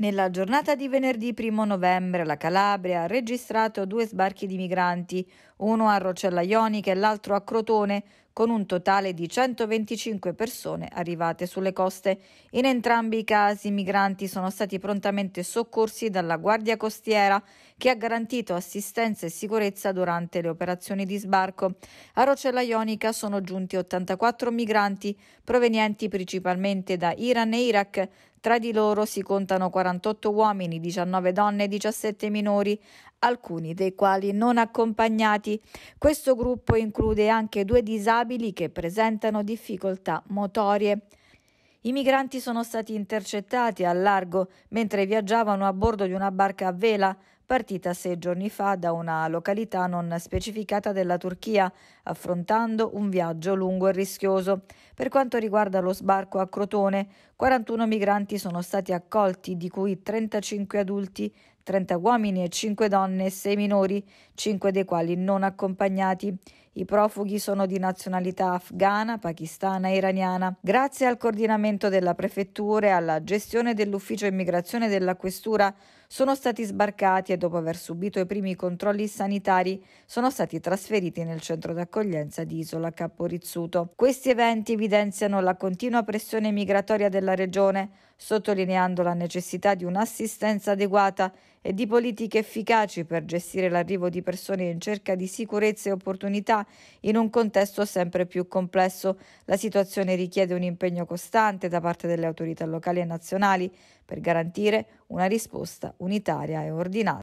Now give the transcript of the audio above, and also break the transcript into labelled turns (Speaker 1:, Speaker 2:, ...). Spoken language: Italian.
Speaker 1: Nella giornata di venerdì 1 novembre la Calabria ha registrato due sbarchi di migranti, uno a Rocella Ionica e l'altro a Crotone, con un totale di 125 persone arrivate sulle coste. In entrambi i casi i migranti sono stati prontamente soccorsi dalla Guardia Costiera, che ha garantito assistenza e sicurezza durante le operazioni di sbarco. A Rocella Ionica sono giunti 84 migranti, provenienti principalmente da Iran e Iraq, tra di loro si contano 48 uomini, 19 donne e 17 minori, alcuni dei quali non accompagnati. Questo gruppo include anche due disabili disabili che presentano difficoltà motorie. I migranti sono stati intercettati al largo mentre viaggiavano a bordo di una barca a vela partita sei giorni fa da una località non specificata della Turchia, affrontando un viaggio lungo e rischioso. Per quanto riguarda lo sbarco a Crotone, 41 migranti sono stati accolti, di cui 35 adulti, 30 uomini e 5 donne e 6 minori, 5 dei quali non accompagnati. I profughi sono di nazionalità afghana, pakistana e iraniana. Grazie al coordinamento della prefettura e alla gestione dell'ufficio immigrazione della questura sono stati sbarcati e dopo aver subito i primi controlli sanitari sono stati trasferiti nel centro d'accoglienza di Isola Caporizzuto. Questi eventi evidenziano la continua pressione migratoria della regione, sottolineando la necessità di un'assistenza adeguata e di politiche efficaci per gestire l'arrivo di persone in cerca di sicurezza e opportunità in un contesto sempre più complesso. La situazione richiede un impegno costante da parte delle autorità locali e nazionali per garantire una risposta unitaria e ordinata.